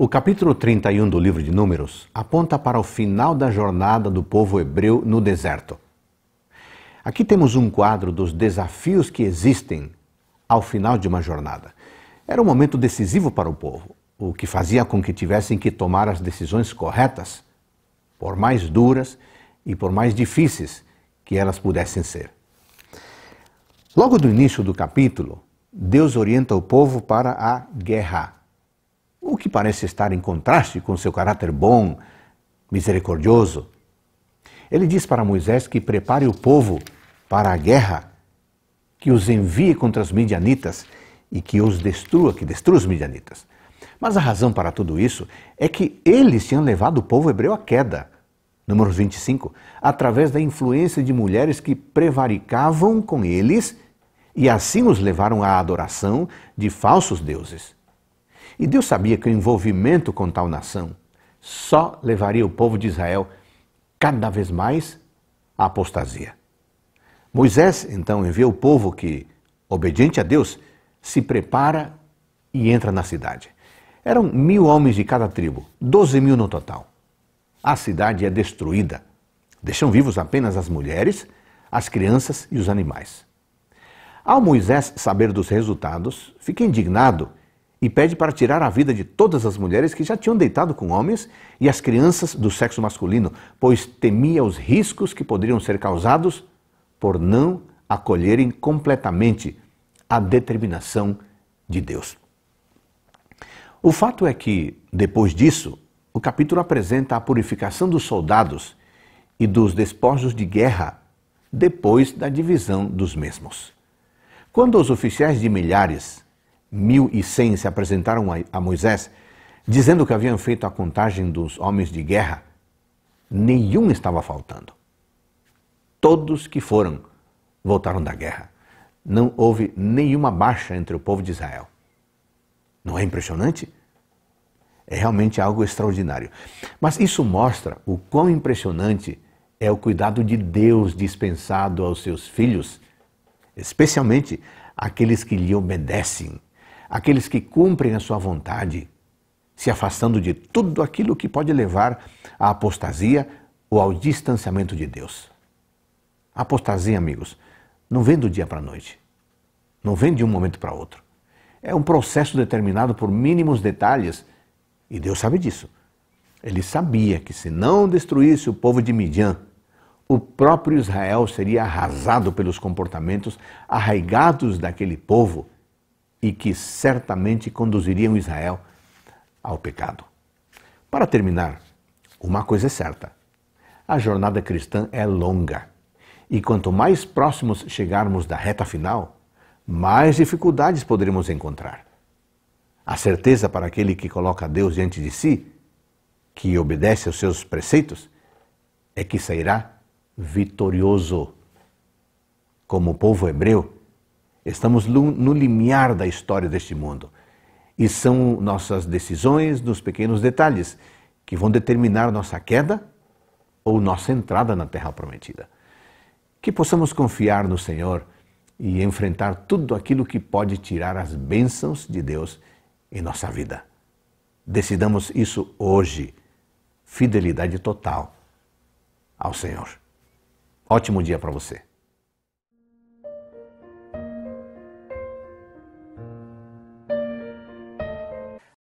O capítulo 31 do livro de Números aponta para o final da jornada do povo hebreu no deserto. Aqui temos um quadro dos desafios que existem ao final de uma jornada. Era um momento decisivo para o povo, o que fazia com que tivessem que tomar as decisões corretas, por mais duras e por mais difíceis que elas pudessem ser. Logo do início do capítulo, Deus orienta o povo para a guerra o que parece estar em contraste com seu caráter bom, misericordioso. Ele diz para Moisés que prepare o povo para a guerra, que os envie contra os midianitas e que os destrua, que destrua os midianitas. Mas a razão para tudo isso é que eles tinham levado o povo hebreu à queda, números 25, através da influência de mulheres que prevaricavam com eles e assim os levaram à adoração de falsos deuses. E Deus sabia que o envolvimento com tal nação só levaria o povo de Israel cada vez mais à apostasia. Moisés então envia o povo que, obediente a Deus, se prepara e entra na cidade. Eram mil homens de cada tribo, doze mil no total. A cidade é destruída. Deixam vivos apenas as mulheres, as crianças e os animais. Ao Moisés saber dos resultados, fica indignado e pede para tirar a vida de todas as mulheres que já tinham deitado com homens e as crianças do sexo masculino, pois temia os riscos que poderiam ser causados por não acolherem completamente a determinação de Deus. O fato é que, depois disso, o capítulo apresenta a purificação dos soldados e dos despojos de guerra depois da divisão dos mesmos. Quando os oficiais de milhares mil e cem se apresentaram a Moisés, dizendo que haviam feito a contagem dos homens de guerra, nenhum estava faltando. Todos que foram voltaram da guerra. Não houve nenhuma baixa entre o povo de Israel. Não é impressionante? É realmente algo extraordinário. Mas isso mostra o quão impressionante é o cuidado de Deus dispensado aos seus filhos, especialmente aqueles que lhe obedecem aqueles que cumprem a sua vontade, se afastando de tudo aquilo que pode levar à apostasia ou ao distanciamento de Deus. A apostasia, amigos, não vem do dia para a noite, não vem de um momento para outro. É um processo determinado por mínimos detalhes e Deus sabe disso. Ele sabia que se não destruísse o povo de Midian, o próprio Israel seria arrasado pelos comportamentos arraigados daquele povo e que certamente conduziriam Israel ao pecado. Para terminar, uma coisa é certa: a jornada cristã é longa. E quanto mais próximos chegarmos da reta final, mais dificuldades poderemos encontrar. A certeza para aquele que coloca Deus diante de si, que obedece aos seus preceitos, é que sairá vitorioso. Como o povo hebreu, Estamos no limiar da história deste mundo. E são nossas decisões nos pequenos detalhes que vão determinar nossa queda ou nossa entrada na Terra Prometida. Que possamos confiar no Senhor e enfrentar tudo aquilo que pode tirar as bênçãos de Deus em nossa vida. Decidamos isso hoje. Fidelidade total ao Senhor. Ótimo dia para você.